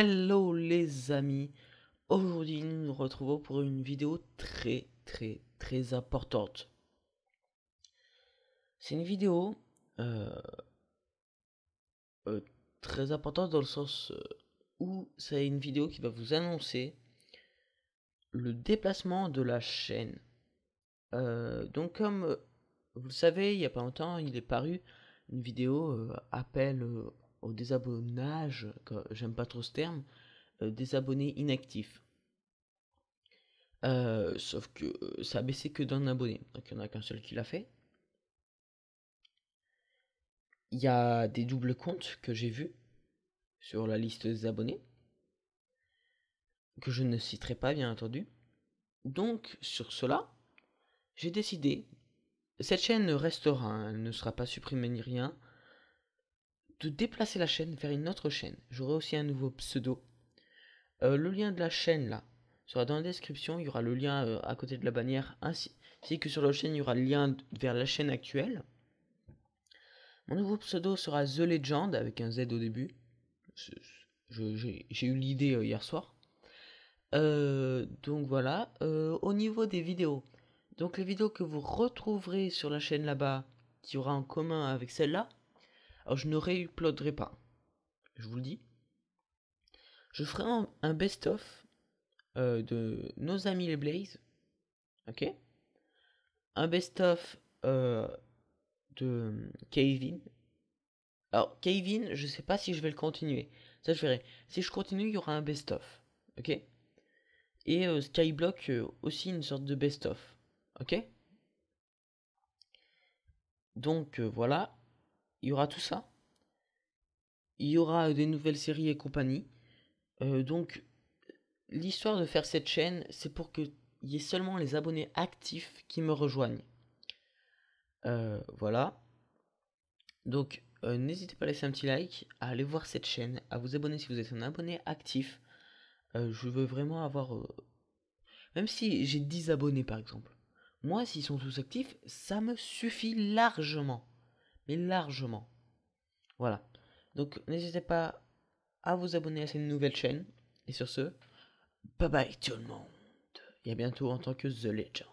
Hello les amis, aujourd'hui nous nous retrouvons pour une vidéo très très très importante. C'est une vidéo euh, euh, très importante dans le sens euh, où c'est une vidéo qui va vous annoncer le déplacement de la chaîne. donc comme vous le savez, il n'y a pas longtemps, il est paru une vidéo appel au désabonnage, j'aime pas trop ce terme, euh, des abonnés inactifs. Euh, sauf que euh, ça a baissé que d'un abonné, donc il y en a qu'un seul qui l'a fait. Il y a des doubles comptes que j'ai vus sur la liste des abonnés, que je ne citerai pas bien entendu. Donc sur cela, j'ai décidé, cette chaîne restera, hein, elle ne sera pas supprimée ni rien, de déplacer la chaîne vers une autre chaîne. J'aurai aussi un nouveau pseudo. Euh, le lien de la chaîne là sera dans la description. Il y aura le lien euh, à côté de la bannière ainsi, que sur la chaîne il y aura le lien vers la chaîne actuelle. Mon nouveau pseudo sera The Legend avec un Z au début. J'ai eu l'idée euh, hier soir. donc voilà. au niveau des vidéos, donc les vidéos que vous retrouverez sur la chaîne là-bas, qui aura en commun avec celle-là, alors je ne réuploaderai pas. Je vous le dis. Je ferai un, best-of euh, de nos amis les Blaze. Ok Un best-of euh, de Kevin. Alors, Kevin, je ne sais pas si je vais le continuer. Ça, je verrai. Si je continue, il y aura un best-of. Ok Et euh, Skyblock, aussi une sorte de best-of. Ok donc voilà, il y aura tout ça. Il y aura des nouvelles séries et compagnie. Euh, donc, l'histoire de faire cette chaîne, c'est pour qu'il y ait seulement les abonnés actifs qui me rejoignent. Euh, voilà. Donc, euh, n'hésitez pas à laisser un petit like, à aller voir cette chaîne, à vous abonner si vous êtes un abonné actif. je veux vraiment avoir... Même si j'ai 10 abonnés par exemple. Moi, s'ils sont tous actifs, ça me suffit largement mais largement. Voilà. Donc n'hésitez pas à vous abonner à cette nouvelle chaîne. Et sur ce, bye bye tout le monde. Et à bientôt en tant que The Legend.